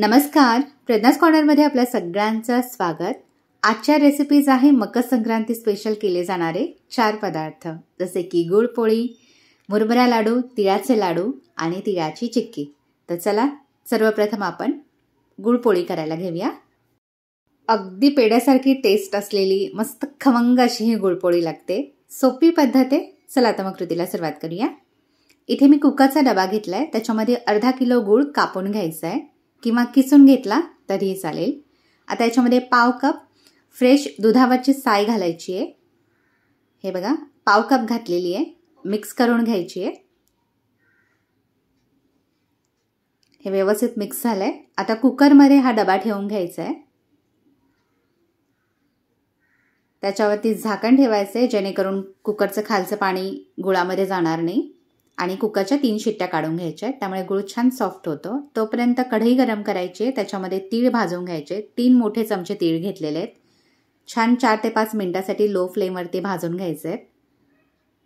नमस्कार प्रज्ञास कॉर्नरमध्ये आपल्या सगळ्यांचं स्वागत आजच्या रेसिपीज आहे मकर संक्रांती स्पेशल केले जाणारे चार पदार्थ जसे की गुळपोळी मुरमुरा लाडू तिळाचे लाडू आणि तिळाची चिक्की तर चला सर्वप्रथम आपण गुळपोळी करायला घेऊया अगदी पेड्यासारखी टेस्ट असलेली मस्त खमंग अशी ही गुळपोळी लागते सोपी पद्धत आहे चला तर मग कृतीला सुरुवात करूया इथे मी कुकाचा डबा घेतला आहे त्याच्यामध्ये अर्धा किलो गूळ कापून घ्यायचा आहे किंवा किसून घेतला तरीही चालेल आता याच्यामध्ये पाव कप फ्रेश दुधावरची साय घालायची आहे हे बघा पाव कप घातलेली आहे मिक्स करून घ्यायची आहे हे व्यवस्थित मिक्स झालं आहे आता कुकरमध्ये हा डबा ठेवून घ्यायचा आहे त्याच्यावरती झाकण ठेवायचं आहे जेणेकरून कुकरचं खालचं पाणी गुळामध्ये जाणार नाही आणि कुकरच्या तीन शिट्ट्या काढून घ्यायच्या आहेत त्यामुळे गुळ छान सॉफ्ट होतो तोपर्यंत कढई गरम करायची त्याच्यामध्ये तीळ भाजून घ्यायचे तीन मोठे चमचे तीळ घेतलेले आहेत छान चार ते पाच मिनटासाठी लो फ्लेमवरती भाजून घ्यायचे आहेत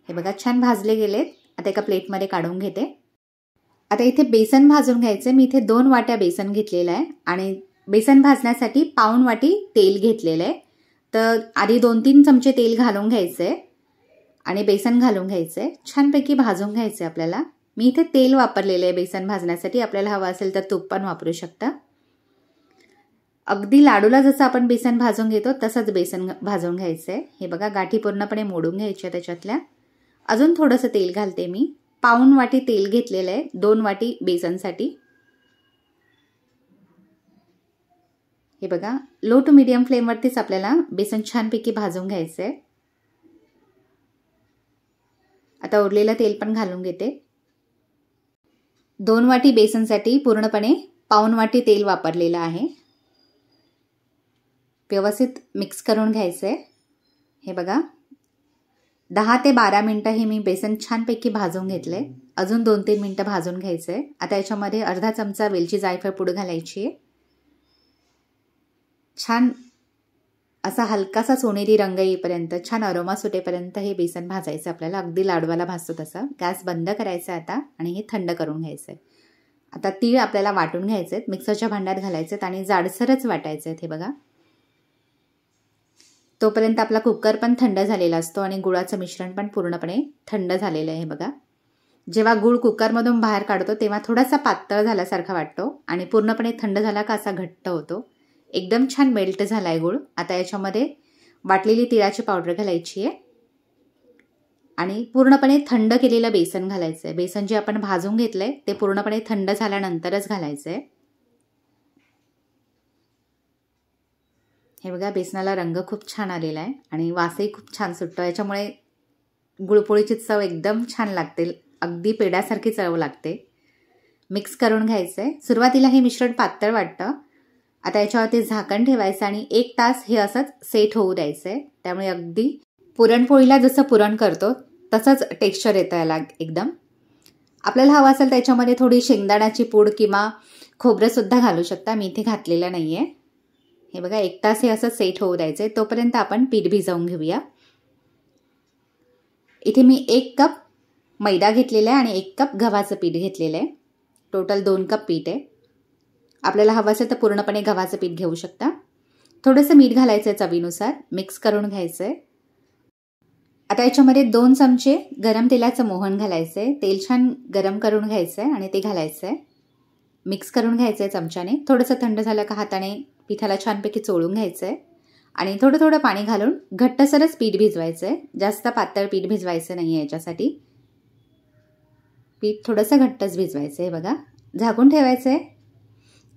हे बघा छान भाजले गेलेत आता एका प्लेटमध्ये काढून घेते आता इथे बेसन भाजून घ्यायचं मी इथे दोन वाट्या बेसन घेतलेलं आहे आणि बेसन भाजण्यासाठी पाऊण वाटी तेल घेतलेलं आहे तर आधी दोन तीन चमचे तेल घालून घ्यायचं आहे आणि बेसन घालून घ्यायचं आहे छानपैकी भाजून घ्यायचं आहे आपल्याला मी इथे तेल वापरलेलं आहे बेसन भाजण्यासाठी आपल्याला हवं असेल तर तूप पण वापरू शकता अगदी लाडूला जसं आपण बेसन भाजून घेतो तसंच बेसन भाजून घ्यायचं आहे हे बघा गाठी पूर्णपणे मोडून घ्यायची आहे त्याच्यातल्या अजून थोडंसं तेल घालते मी पाऊन वाटी तेल घेतलेलं आहे दोन वाटी बेसनसाठी हे बघा लो टू मीडियम फ्लेमवरतीच आपल्याला बेसन छानपैकी भाजून घ्यायचं आहे आता उरलेलं तेल पण घालून घेते दोन वाटी बेसनसाठी पूर्णपणे पाऊन वाटी तेल वापरलेलं आहे व्यवस्थित मिक्स करून घ्यायचं आहे हे बघा दहा ते बारा मिनटं हे मी बेसन छानपैकी भाजून घेतलं आहे अजून दोन तीन मिनटं भाजून घ्यायचं आहे आता याच्यामध्ये अर्धा चमचा वेलची जायफळ पूड घालायची आहे छान असा हलकासा सोनेरी रंग येईपर्यंत छान अरोमा सुटेपर्यंत हे बेसन भाजायचं आपल्याला अगदी लाडवाला भाजतो तसं गॅस बंद करायचा आता आणि हे थंड करून घ्यायचं आहे आता तीळ आपल्याला वाटून घ्यायचे आहेत मिक्सरच्या भांड्यात घालायचे आहेत आणि जाडसरच वाटायचे आहेत हे बघा तोपर्यंत आपला कुकर पण थंड झालेला असतो आणि गुळाचं मिश्रण पण पूर्णपणे थंड झालेलं आहे बघा जेव्हा गुळ कुकरमधून बाहेर काढतो तेव्हा थोडासा पातळ झाल्यासारखा वाटतो आणि पूर्णपणे थंड झाला का असा घट्ट होतो एकदम छान मेल्ट झाला आहे गुळ आता याच्यामध्ये वाटलेली तिळाची पावडर घालायची आहे आणि पूर्णपणे थंड केलेलं बेसन घालायचं आहे बेसन जे आपण भाजून घेतलं आहे ते पूर्णपणे थंड झाल्यानंतरच घालायचं आहे हे बघा बेसनाला रंग खूप छान आलेला आहे आणि वासही खूप छान सुटतो याच्यामुळे गुळपोळीची चव एकदम छान लागते अगदी पेड्यासारखी चव लागते मिक्स करून घ्यायचं आहे सुरुवातीला हे मिश्रण पातळ वाटतं आता याच्यावरती झाकण ठेवायचं आणि एक तास हे असंच सेट होऊ द्यायचं आहे त्यामुळे अगदी पुरणपोळीला जसं पुरण करतो तसंच टेक्स्चर येतं याला एकदम आपल्याला हवं असेल त्याच्यामध्ये थोडी शेंगदाण्याची पूड किंवा खोबरंसुद्धा घालू शकता मी इथे घातलेलं नाही आहे हे बघा एक तास हे असं सेट होऊ द्यायचं आहे तोपर्यंत आपण पीठ भिजवून घेऊया इथे मी एक कप मैदा घेतलेला आहे आणि एक कप गव्हाचं पीठ घेतलेलं आहे टोटल दोन कप पीठ आहे आपल्याला हवं असेल तर पूर्णपणे गव्हाचं पीठ घेऊ शकता थोडंसं मीठ घालायचं आहे चवीनुसार मिक्स करून घ्यायचं आहे आता याच्यामध्ये दोन चमचे गरम तेलाचं मोहन घालायचं आहे तेल छान गरम करून घ्यायचं आहे आणि ते घालायचं आहे मिक्स करून घ्यायचं आहे चमच्याने थोडंसं थंड झालं का हाताने पिठाला छानपैकी चोळून घ्यायचं आहे आणि थोडं थोडं पाणी घालून घट्टसरच पीठ भिजवायचं आहे जास्त पातळ पीठ भिजवायचं नाही आहे याच्यासाठी पीठ थोडंसं घट्टच भिजवायचं आहे बघा झाकून ठेवायचं आहे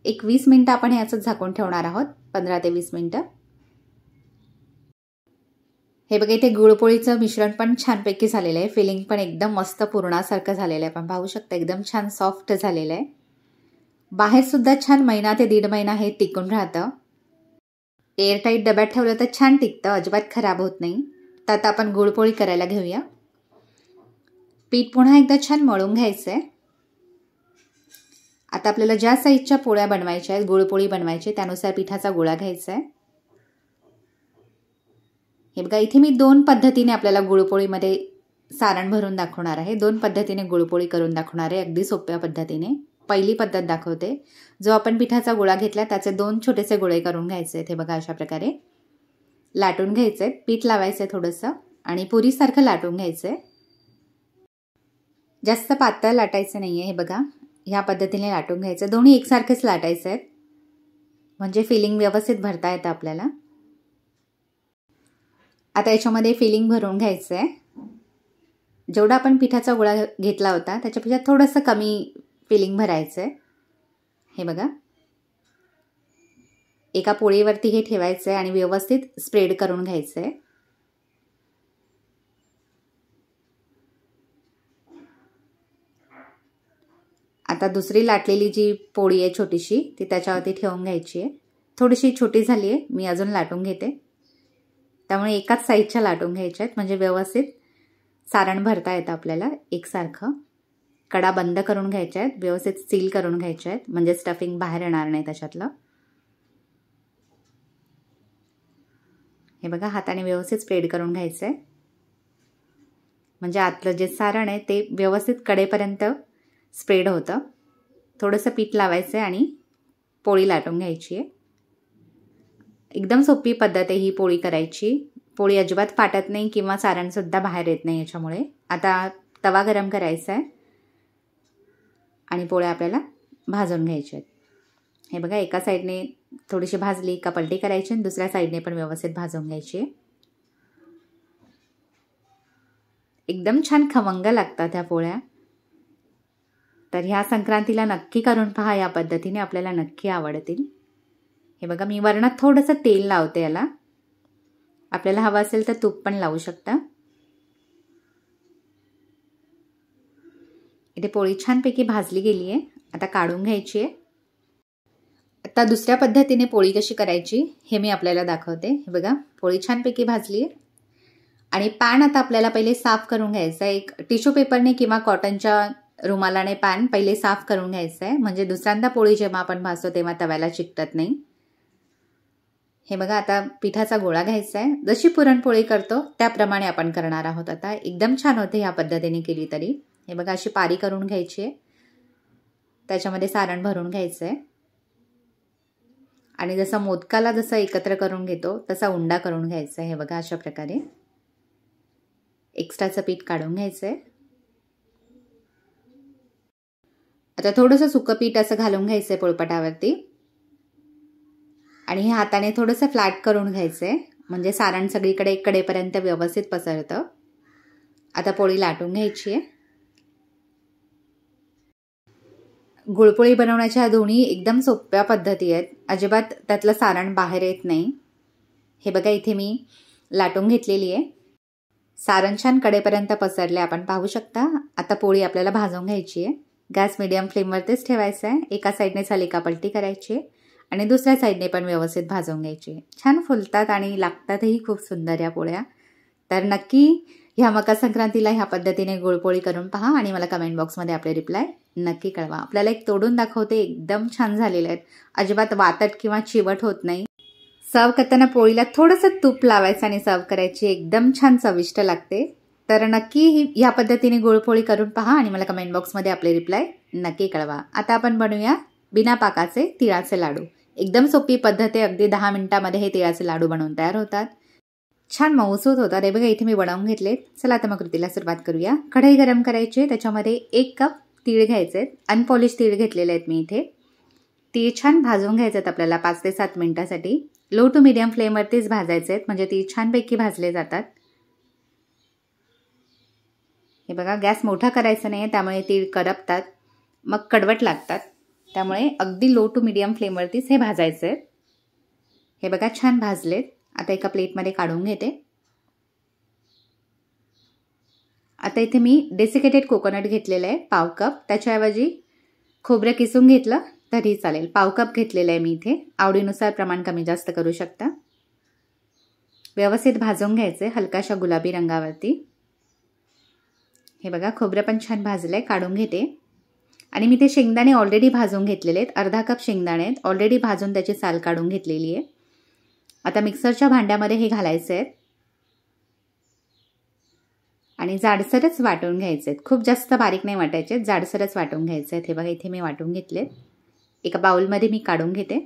एक वीस मिनटं आपण हे असंच झाकून ठेवणार आहोत पंधरा ते वीस मिनटं हे बघा इथे गुळपोळीचं मिश्रण पण छानपैकी झालेलं आहे फिलिंग पण एकदम मस्त पूर्णासारखं झालेलं आहे आपण पाहू शकता एकदम छान सॉफ्ट झालेलं आहे बाहेरसुद्धा छान महिना ते दीड महिना हे टिकून राहतं एअरटाईट डब्यात ठेवलं तर छान टिकतं अजिबात खराब होत नाही तर आता आपण गुळपोळी करायला घेऊया पीठ पुन्हा एकदा छान मळून घ्यायचं आहे आता आपल्याला ज्या साईजच्या पोळ्या बनवायच्या आहेत गोळपोळी बनवायची त्यानुसार पिठाचा गोळा घ्यायचा आहे हे बघा इथे मी दोन पद्धतीने आपल्याला गुळपोळीमध्ये सारण भरून दाखवणार आहे दोन पद्धतीने गुळपोळी करून दाखवणार आहे अगदी सोप्या पद्धतीने पहिली पद्धत दाखवते जो आपण पिठाचा गोळा घेतला त्याचे दोन छोटेसे गोळे करून घ्यायचे आहेत हे बघा अशा प्रकारे लाटून घ्यायचे पीठ लावायचं आहे थोडंसं आणि पुरीसारखं लाटून घ्यायचं आहे जास्त पातळ लाटायचं नाही आहे हे बघा ह्या पद्धतीने लाटून घ्यायचं दोन्ही एकसारखेच लाटायचं आहेत म्हणजे फिलिंग व्यवस्थित भरता येतं आपल्याला आता याच्यामध्ये फिलिंग भरून घ्यायचं आहे जेवढा आपण पिठाचा गोळा घेतला होता त्याच्यापेक्षा थोडंसं कमी फिलिंग भरायचं आहे हे बघा एका पोळीवरती हे ठेवायचं आहे आणि व्यवस्थित स्प्रेड करून घ्यायचं आहे आता दुसरी लाटलेली जी पोळी आहे छोटीशी ती त्याच्यावरती ठेवून घ्यायची आहे थोडीशी छोटी झाली आहे मी अजून लाटून घेते त्यामुळे एकाच साईजच्या लाटून घ्यायच्या आहेत म्हणजे व्यवस्थित सारण भरता येतं आपल्याला एकसारखं कडा बंद करून घ्यायच्या आहेत व्यवस्थित सील करून घ्यायच्या आहेत म्हणजे स्टफिंग बाहेर येणार नाही त्याच्यातलं हे बघा हाताने व्यवस्थित स्प्रेड करून घ्यायचं आहे म्हणजे आतलं जे सारण आहे ते व्यवस्थित कडेपर्यंत स्प्रेड होतं थोडंसं पीठ लावायचं आहे आणि पोळी लाटून घ्यायची आहे एकदम सोपी पद्धत आहे ही पोळी करायची पोळी अजिबात फाटत नाही किंवा सारणसुद्धा बाहेर येत नाही याच्यामुळे आता तवा गरम करायचा आहे आणि पोळ्या आपल्याला भाजून घ्यायच्या आहेत हे बघा एका साईडने थोडीशी भाजली का पलटी करायची आणि दुसऱ्या साईडने पण व्यवस्थित भाजून घ्यायची आहे एकदम छान खमंग लागतात ह्या पोळ्या तर ह्या संक्रांतीला नक्की करून पहा या पद्धतीने आपल्याला नक्की आवडतील हे बघा मी वरणात थोडंसं तेल लावते याला आपल्याला हवं असेल तर तूप पण लावू शकता इथे पोळी छानपैकी भाजली गेली आहे आता काढून घ्यायची आहे आता दुसऱ्या पद्धतीने पोळी कशी करायची हे मी आपल्याला दाखवते हे बघा पोळी छानपैकी भाजली आहे आणि पॅन आता आपल्याला पहिले साफ करून घ्यायचं एक टिश्यू पेपरने किंवा कॉटनच्या रुमालाने पॅन पहिले साफ करून घ्यायचं आहे म्हणजे दुसऱ्यांदा पोळी जेव्हा आपण भासतो तेव्हा तव्याला चिकटत नाही हे बघा आता पिठाचा गोळा घ्यायचा आहे जशी पुरणपोळी करतो त्याप्रमाणे आपण करणार आहोत आता एकदम छान होते ह्या पद्धतीने केली तरी हे बघा अशी पारी करून घ्यायची आहे त्याच्यामध्ये सारण भरून घ्यायचं आहे आणि जसं मोदकाला जसं एकत्र करून घेतो तसा उंडा करून घ्यायचा आहे हे बघा अशा प्रकारे एक्स्ट्राचं पीठ काढून घ्यायचं आहे आता थोडंसं सुकं असं घालून घ्यायचं आहे पोळपाटावरती आणि हे हाताने थोडंसं फ्लॅट करून घ्यायचं आहे म्हणजे सारण सगळीकडे कडेपर्यंत व्यवस्थित पसरतं आता पोळी लाटून घ्यायची आहे गुळपोळी बनवण्याच्या दोन्ही एकदम सोप्या पद्धती आहेत अजिबात त्यातलं सारण बाहेर येत नाही हे बघा इथे मी लाटून घेतलेली आहे सारण छान कडेपर्यंत पसरले आपण पाहू शकता आता पोळी आपल्याला भाजून घ्यायची आहे गॅस मिडियम फ्लेमवरतीच ठेवायचं आहे एका साईडने झाली का पलटी करायची आणि दुसऱ्या साईडने पण व्यवस्थित भाजून घ्यायची छान फुलतात आणि लागतातही खूप सुंदर या पोळ्या तर नक्की ह्या मकर संक्रांतीला ह्या पद्धतीने गुळपोळी करून पहा आणि मला कमेंट बॉक्समध्ये आपले रिप्लाय नक्की कळवा आपल्याला एक तोडून दाखवते एकदम छान झालेले आहेत अजिबात वातट किंवा चिवट होत नाही सर्व करताना पोळीला थोडंसं तूप लावायचं आणि सर्व करायची एकदम छान चविष्ट लागते तर नक्की ही ह्या पद्धतीने गोळफोळी करून पहा आणि मला कमेंट बॉक्समध्ये आपले रिप्लाय नक्की कळवा आता आपण बनवूया बिना पाकाचे तिळाचे लाडू एकदम सोपी पद्धत आहे अगदी दहा मिनिटामध्ये हे तिळाचे लाडू बनवून तयार होतात छान मऊसूत होतात हे बघा इथे मी बनवून घेतले चला आता मग कृतीला सुरुवात करूया कढई गरम करायची त्याच्यामध्ये एक कप तीळ घ्यायचे आहेत अनपॉलिश तीळ घेतलेले आहेत मी इथे तीळ छान भाजून घ्यायचे आहेत आपल्याला पाच ते सात मिनिटासाठी लो टू मिडियम फ्लेमवरतीच भाजायचे आहेत म्हणजे ती छानपैकी भाजले जातात हे बघा गॅस मोठा करायचा नाही आहे त्यामुळे ती करपतात मग कडवट लागतात त्यामुळे अगदी लो टू मिडियम फ्लेमवरतीच हे भाजायचं आहे हे बघा छान भाजलेत आता एका प्लेटमध्ये काढून घेते आता इथे मी डेसिकेटेड कोकोनट घेतलेलं आहे पाव कप त्याच्याऐवजी खोबरं किसून घेतलं तरी चालेल पाव कप घेतलेलं आहे मी इथे आवडीनुसार प्रमाण कमी जास्त करू शकता व्यवस्थित भाजून आहे हलकाशा गुलाबी रंगावरती हे बघा खोबरं पण छान भाजलं आहे काढून घेते आणि मी ते शेंगदाणे ऑलरेडी भाजून घेतलेले आहेत अर्धा कप शेंगदाणे आहेत ऑलरेडी भाजून त्याची साल काढून घेतलेली आहे आता मिक्सरच्या भांड्यामध्ये हे घालायचं आहेत आणि जाडसरच वाटून घ्यायचं आहेत खूप जास्त बारीक नाही वाटायचे जाडसरच वाटून घ्यायचं आहेत हे बघा इथे मी वाटून घेतले एका बाउलमध्ये मी काढून घेते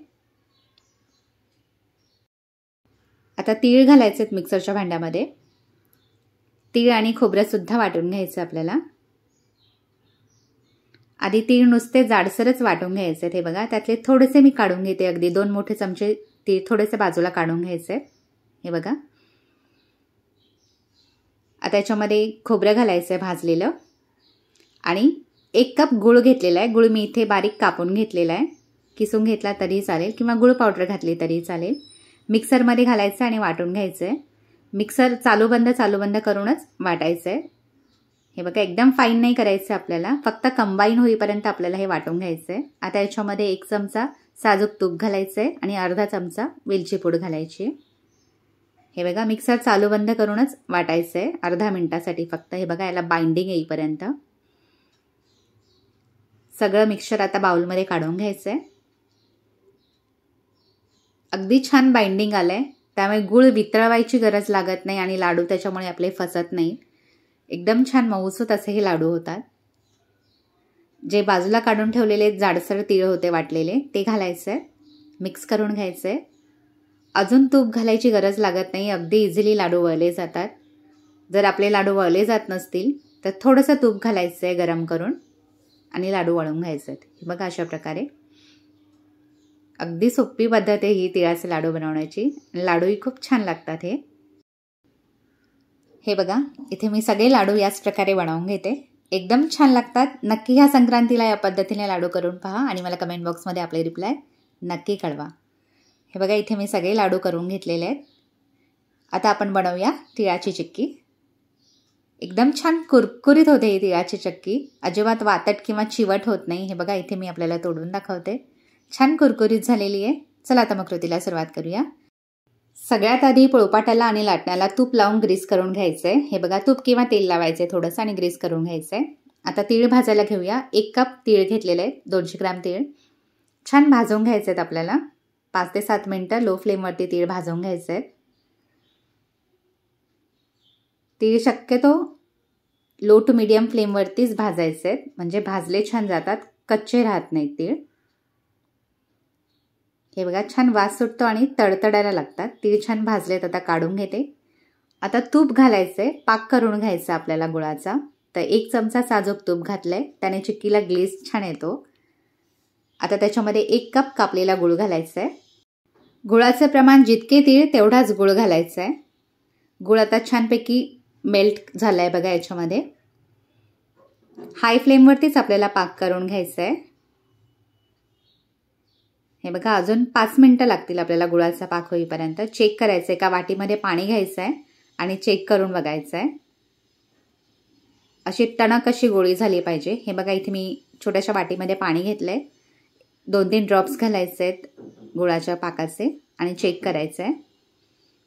आता तीळ घालायचे आहेत मिक्सरच्या भांड्यामध्ये तीळ आणि खोबरंसुद्धा वाटून घ्यायचं आपल्याला आधी तीळ नुसते जाडसरच वाटून घ्यायचे हे बघा त्यातले थोडेसे मी काढून घेते अगदी दोन मोठे चमचे तीळ थोडेसे बाजूला काढून घ्यायचे हे बघा आता याच्यामध्ये खोबरं घालायचं आहे भाजलेलं आणि एक कप गुळ घेतलेला आहे गुळ मी इथे बारीक कापून घेतलेला आहे किसून घेतला तरी चालेल किंवा गुळ पावडर घातली तरी चालेल मिक्सरमध्ये घालायचं आणि वाटून घ्यायचं आहे मिक्सर चालू बंद चालू बंद करूनच वाटायचं आहे हे बघा एकदम फाईन नाही करायचं आपल्याला फक्त कंबाईन होईपर्यंत आपल्याला हे वाटून घ्यायचं आहे आता याच्यामध्ये एक चमचा साजूक तूप घालायचं आहे आणि अर्धा चमचा वेलची पूड घालायची हे बघा मिक्सर चालू बंद करूनच वाटायचं आहे अर्धा मिनटासाठी फक्त हे बघा याला बाइंडिंग येईपर्यंत सगळं मिक्सर आता बाउलमध्ये काढून घ्यायचं आहे अगदी छान बाइंडिंग आलं आहे त्यामुळे गुळ वितळवायची गरज लागत नाही आणि लाडू त्याच्यामुळे आपले फसत नाही एकदम छान मऊसूत असे हे लाडू होतात जे बाजूला काढून ठेवलेले जाडसर तीळ होते वाटलेले ते घालायचं आहे मिक्स करून घ्यायचं आहे अजून तूप घालायची गरज लागत नाही अगदी इझिली लाडू वळले जातात जर आपले लाडू वळले जात नसतील तर थोडंसं तूप घालायचं आहे गरम करून आणि लाडू वळून घ्यायचे आहेत बघा अशा प्रकारे अगदी सोपी पद्धत आहे ही तिळाचे लाडू बनवण्याची लाडूही खूप छान लागतात हे हे बघा इथे मी सगळे लाडू याच प्रकारे बनवून घेते एकदम छान लागतात नक्की ह्या संक्रांतीला या पद्धतीने लाडू करून पहा आणि मला कमेंट बॉक्समध्ये आपले रिप्लाय नक्की कळवा हे बघा इथे मी सगळे लाडू करून घेतलेले आहेत आता आपण बनवूया तिळाची चिक्की एकदम छान कुरकुरीत होते ही तिळाची चक्की अजिबात वातट किंवा चिवट होत नाही हे बघा इथे मी आपल्याला तोडून दाखवते छान कुरकुरीत झालेली आहे चला आता मग कृतीला सुरुवात करूया सगळ्यात आधी पोळपाटाला आणि लाटण्याला तूप लावून ग्रीस करून घ्यायचं आहे हे बघा तूप किंवा तेल लावायचं आहे थोडंसं आणि ग्रीस करून घ्यायचं आहे आता तीळ भाजायला घेऊया एक कप तीळ घेतलेलं आहे दोनशे ग्रॅम तीळ छान भाजून घ्यायचं आहेत आपल्याला पाच ते सात मिनटं लो फ्लेमवरती तीळ भाजवून घ्यायचं आहेत तीळ शक्यतो लो टू मिडियम फ्लेमवरतीच भाजायचे आहेत म्हणजे भाजले छान जातात कच्चे राहत नाहीत तीळ हे बघा छान वास सुटतो आणि तडतडायला लागतात तीळ छान भाजलेत आता काढून घेते आता तूप घालायचं आहे पाक करून घ्यायचा आपल्याला गुळाचा तर एक चमचा साजूक तूप घातलं आहे त्याने चिक्कीला ग्लेस छान येतो आता त्याच्यामध्ये एक कप कापलेला गुळ घालायचा आहे गुळाचं प्रमाण जितके तीळ तेवढाच गुळ घालायचा आहे गुळ आता छानपैकी मेल्ट झाला आहे बघा याच्यामध्ये हाय फ्लेमवरतीच आपल्याला पाक करून घ्यायचं आहे हे बघा अजून पाच मिनटं लागतील आपल्याला गुळाचा पाक होईपर्यंत चेक करायचं आहे का वाटीमध्ये पाणी घ्यायचं आहे आणि चेक करून बघायचं आहे अशी तणक अशी गोळी झाली पाहिजे हे बघा इथे मी छोट्याशा वाटीमध्ये पाणी घेतलं आहे दोन तीन ड्रॉप्स घालायचे आहेत गुळाच्या पाकाचे आणि चेक करायचं आहे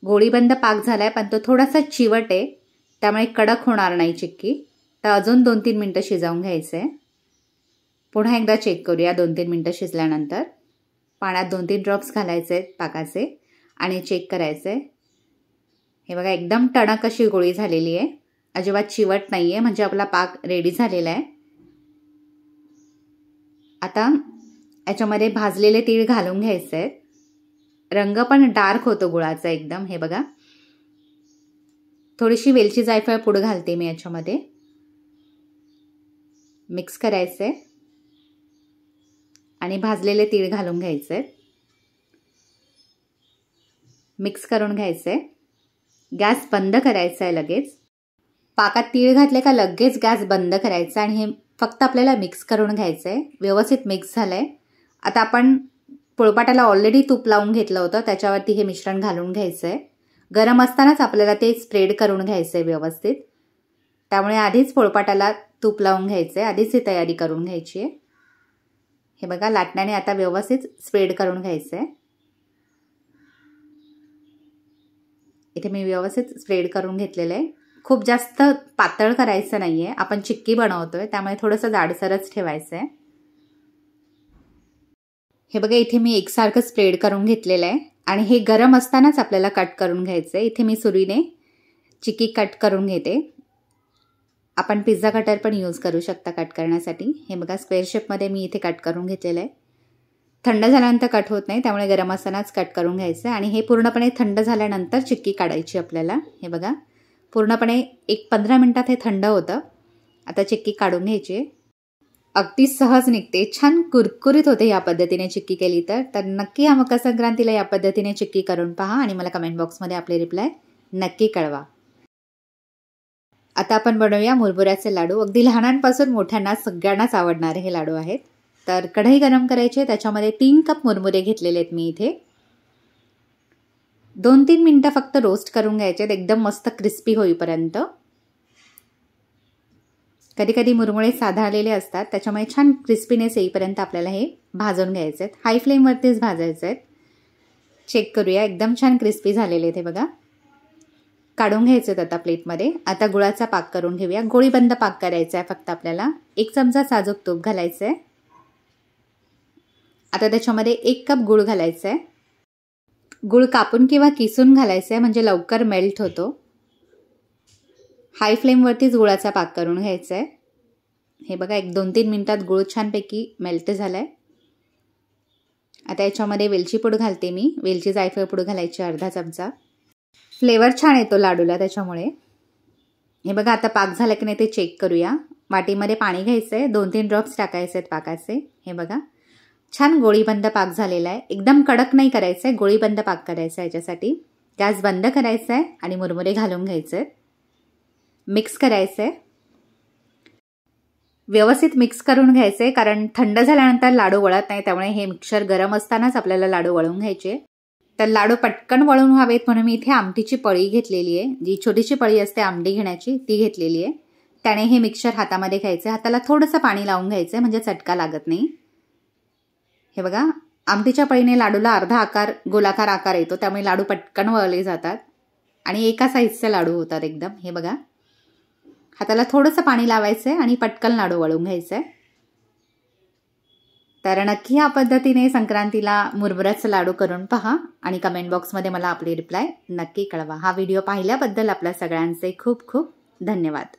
गोळीबंद पाक झाला आहे पण तो थोडासा चिवट आहे त्यामुळे कडक होणार नाही चिक्की तर अजून दोन तीन मिनटं शिजवून घ्यायचं आहे पुन्हा एकदा चेक करूया दोन तीन मिनटं शिजल्यानंतर पाण्यात दोन तीन ड्रॉप्स घालायचे आहेत पाकाचे आणि चेक करायचं आहे हे बघा एकदम टणक अशी गोळी झालेली आहे अजिबात चिवट नाही आहे म्हणजे आपला पाक रेडी झालेला आहे आता याच्यामध्ये भाजलेले तीळ घालून घ्यायचे आहे रंग पण डार्क होतो गुळाचा एकदम हे बघा थोडीशी वेलची जायफळ पूड घालते मी याच्यामध्ये मिक्स करायचं आहे आणि भाजलेले तीळ घालून घ्यायचे मिक्स करून घ्यायचे गॅस बंद करायचा आहे लगेच पाकात तीळ घातले का लगेच गॅस बंद करायचा आणि हे फक्त आपल्याला मिक्स करून घ्यायचं आहे व्यवस्थित मिक्स झालं आहे आता आपण पोळपाटाला ऑलरेडी तूप लावून घेतलं होतं त्याच्यावरती हे मिश्रण घालून घ्यायचं आहे गरम असतानाच आपल्याला ते स्प्रेड करून घ्यायचं आहे व्यवस्थित त्यामुळे आधीच पोळपाटाला तूप लावून घ्यायचं आहे आधीच ही तयारी करून घ्यायची आहे हे बघा लाटण्याने आता व्यवस्थित स्प्रेड करून घ्यायचं आहे इथे मी व्यवस्थित स्प्रेड करून घेतलेलं आहे खूप जास्त पातळ करायचं नाही आहे आपण चिक्की बनवतोय त्यामुळे थोडंसं जाडसरच ठेवायचं आहे हे बघा इथे मी एकसारखं स्प्रेड करून घेतलेलं आहे आणि हे गरम असतानाच आपल्याला कट करून घ्यायचं आहे इथे मी सुरीने चिक्की कट करून घेते आपण पिझ्झा कटर पण यूज करू शकता कट करण्यासाठी हे बघा स्क्वेअर शेपमध्ये मी इथे कट करून घेतलेलं आहे थंड झाल्यानंतर कट होत नाही त्यामुळे गरम असतानाच कट करून घ्यायचं आणि हे पूर्णपणे थंड झाल्यानंतर चिक्की काढायची आपल्याला हे बघा पूर्णपणे एक पंधरा मिनटात हे थंड होतं आता चिक्की काढून घ्यायची आहे अगदी सहज निघते छान कुरकुरीत होते या पद्धतीने चिक्की केली तर तर नक्की हा मकर संक्रांतीला या पद्धतीने चिक्की करून पहा आणि मला कमेंट बॉक्समध्ये आपले रिप्लाय नक्की कळवा आता आपण बनवूया मुरमुऱ्याचे लाडू अगदी लहानांपासून मोठ्यांना सगळ्यांनाच आवडणारे हे लाडू आहेत तर कढई गरम करायचे त्याच्यामध्ये तीन कप मुरमुरे घेतलेले आहेत मी इथे दोन तीन मिनटं फक्त रोस्ट करून घ्यायचे आहेत एकदम मस्त क्रिस्पी होईपर्यंत कधी कधी साधा आलेले असतात त्याच्यामुळे छान क्रिस्पीनेस येईपर्यंत आपल्याला हे भाजून घ्यायचे आहेत हाय फ्लेमवरतीच भाजायचे आहेत चेक करूया एकदम छान क्रिस्पी झालेले ते बघा काढून घ्यायचे आहेत आता प्लेटमध्ये आता गुळाचा पाक करून घेऊया गोळीबंद पाक करायचा आहे फक्त आपल्याला एक चमचा साजूक तूप घालायचं आहे आता त्याच्यामध्ये एक कप गुळ घालायचं आहे गुळ कापून किंवा किसून घालायचं आहे म्हणजे लवकर मेल्ट होतो हाय फ्लेमवरतीच गुळाचा पाक करून घ्यायचा आहे हे बघा एक दोन तीन मिनटात गुळ छानपैकी मेल्ट झाला आहे आता याच्यामध्ये वेलची पूड घालते मी वेलची जायफळ पूड घालायची अर्धा चमचा फ्लेवर छान येतो लाडूला त्याच्यामुळे हे बघा आता पाक झालं की नाही ते चेक करूया वाटीमध्ये पाणी घ्यायचं आहे दोन तीन ड्रॉप्स टाकायचे आहेत पाकाचे हे बघा छान गोळीबंद पाक झालेला आहे एकदम कडक नाही करायचं आहे गोळीबंद पाक करायचा आहे याच्यासाठी गॅस बंद करायचा आहे आणि मुरमुरे घालून घ्यायचे आहेत मिक्स करायचं आहे व्यवस्थित मिक्स करून घ्यायचे कारण थंड झाल्यानंतर लाडू वळत नाही त्यामुळे हे मिक्सर गरम असतानाच आपल्याला लाडू वळून घ्यायचे तर लाडू पटकन वळून व्हावेत म्हणून मी इथे आमटीची पळी घेतलेली आहे जी छोटीशी पळी असते आमटी घेण्याची ती घेतलेली आहे त्याने हे मिक्सर हातामध्ये घ्यायचं हाताला थोडंसं पाणी लावून घ्यायचं म्हणजे चटका लागत नाही हे बघा आमटीच्या पळीने लाडूला अर्धा आकार गोलाकार आकार येतो त्यामुळे लाडू पटकन वळले जातात आणि एका साईजचे लाडू होतात एकदम हे बघा हाताला थोडंसं पाणी लावायचं आहे आणि पटकन लाडू वळून घ्यायचं आहे तर नक्की या पद्धतीने संक्रांतीला मुरमुरच लाडू करून पहा आणि कमेंट बॉक्समध्ये मला आपली रिप्लाय नक्की कळवा हा व्हिडिओ पाहिल्याबद्दल आपल्या सगळ्यांचे खूप खूप धन्यवाद